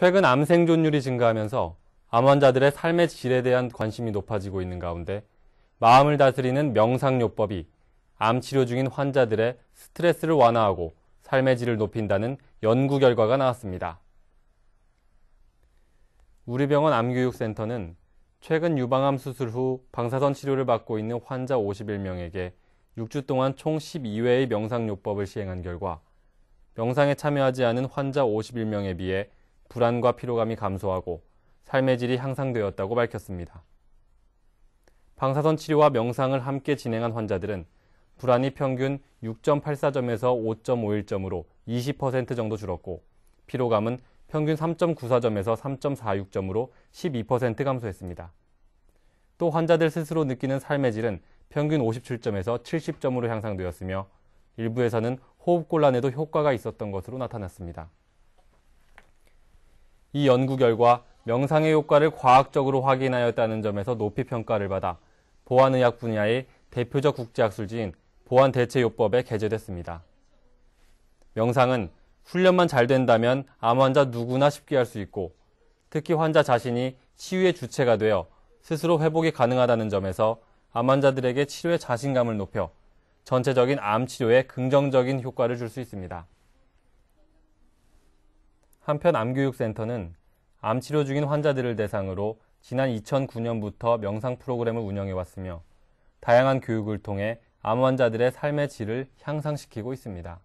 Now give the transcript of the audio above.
최근 암 생존율이 증가하면서 암 환자들의 삶의 질에 대한 관심이 높아지고 있는 가운데 마음을 다스리는 명상요법이 암 치료 중인 환자들의 스트레스를 완화하고 삶의 질을 높인다는 연구 결과가 나왔습니다. 우리 병원 암교육센터는 최근 유방암 수술 후 방사선 치료를 받고 있는 환자 51명에게 6주 동안 총 12회의 명상요법을 시행한 결과 명상에 참여하지 않은 환자 51명에 비해 불안과 피로감이 감소하고 삶의 질이 향상되었다고 밝혔습니다. 방사선 치료와 명상을 함께 진행한 환자들은 불안이 평균 6.84점에서 5.51점으로 20% 정도 줄었고 피로감은 평균 3.94점에서 3.46점으로 12% 감소했습니다. 또 환자들 스스로 느끼는 삶의 질은 평균 57점에서 70점으로 향상되었으며 일부에서는 호흡곤란에도 효과가 있었던 것으로 나타났습니다. 이 연구 결과 명상의 효과를 과학적으로 확인하였다는 점에서 높이 평가를 받아 보안의학 분야의 대표적 국제학술지인 보안대체요법에 게재됐습니다. 명상은 훈련만 잘 된다면 암 환자 누구나 쉽게 할 수 있고 특히 환자 자신이 치유의 주체가 되어 스스로 회복이 가능하다는 점에서 암 환자들에게 치료의 자신감을 높여 전체적인 암 치료에 긍정적인 효과를 줄 수 있습니다. 한편 암교육센터는 암 치료 중인 환자들을 대상으로 지난 2009년부터 명상 프로그램을 운영해 왔으며 다양한 교육을 통해 암 환자들의 삶의 질을 향상시키고 있습니다.